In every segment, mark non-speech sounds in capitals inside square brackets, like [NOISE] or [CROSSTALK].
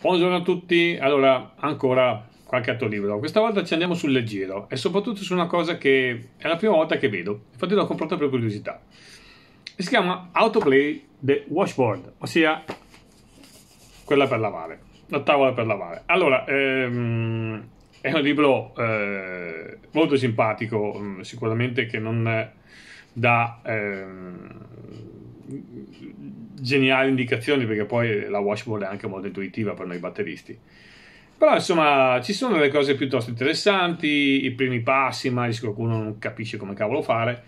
Buongiorno a tutti, allora ancora qualche altro libro. Questa volta ci andiamo sul leggero e soprattutto su una cosa che è la prima volta che vedo, infatti l'ho comprata per curiosità. Si chiama Autoplay the Washboard, ossia quella per lavare, la tavola per lavare. Allora, ehm, è un libro eh, molto simpatico, mm, sicuramente che non dà... Ehm, geniali indicazioni perché poi la washboard è anche molto intuitiva per noi batteristi. Però insomma ci sono delle cose piuttosto interessanti, i primi passi, magari se qualcuno non capisce come cavolo fare,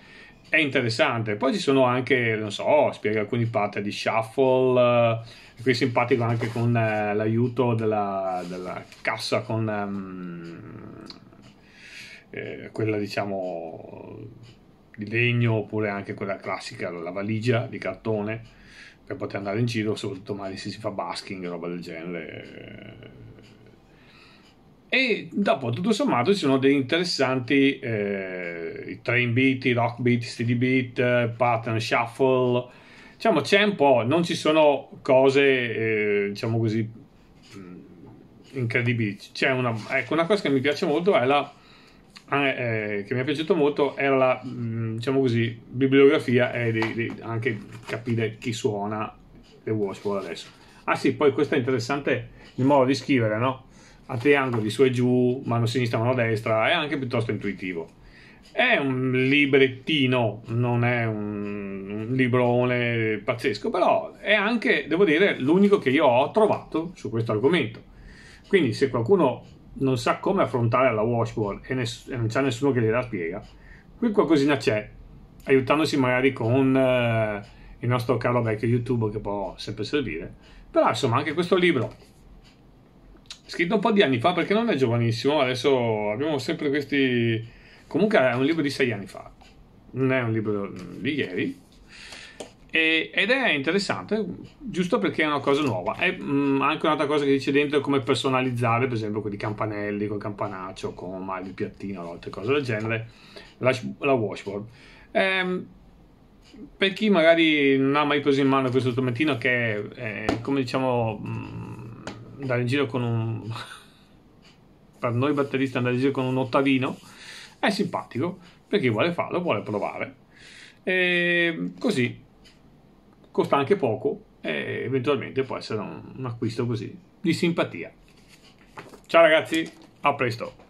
è interessante. Poi ci sono anche, non so, spiega alcuni pattern di shuffle, eh, qui è simpatico anche con eh, l'aiuto della, della, cassa con um, eh, quella diciamo di legno oppure anche quella classica, la valigia di cartone per poter andare in giro, soprattutto magari se si fa basking, roba del genere. E dopo, tutto sommato, ci sono dei interessanti eh, train beat, i rock beat, steady beat, pattern shuffle. Diciamo, c'è un po', non ci sono cose, eh, diciamo così, incredibili. C'è una, ecco, una cosa che mi piace molto è la Ah, eh, eh, che mi è piaciuto molto era la mm, diciamo così, bibliografia e di, di anche capire chi suona le Washball adesso. Ah sì, poi questo è interessante il modo di scrivere, no? A triangoli su e giù, mano sinistra, mano destra, è anche piuttosto intuitivo. È un librettino, non è un librone pazzesco, però è anche, devo dire, l'unico che io ho trovato su questo argomento. Quindi se qualcuno non sa come affrontare la washboard e, ness- e non c'è nessuno che gliela spiega, qui qualcosina c'è, aiutandosi magari con eh, il nostro caro vecchio YouTube che può sempre servire. Però insomma anche questo libro, scritto un po' di anni fa, perché non è giovanissimo, adesso abbiamo sempre questi... Comunque è un libro di sei anni fa, non è un libro di ieri. E, ed è interessante, giusto perché è una cosa nuova. È mh, mm, anche un'altra cosa che dice dentro come personalizzare, per esempio, con i campanelli, col campanaccio, con il piattino, o altre cose del genere, la, la washboard. Ehm, per chi magari non ha mai preso in mano questo strumento, che è, è come diciamo mm, andare in giro con un [LAUGHS] per noi batteristi andare in giro con un ottavino è simpatico per chi vuole farlo, vuole provare. E ehm, così costa anche poco e eventualmente può essere un, un acquisto così di simpatia. Ciao ragazzi, a presto!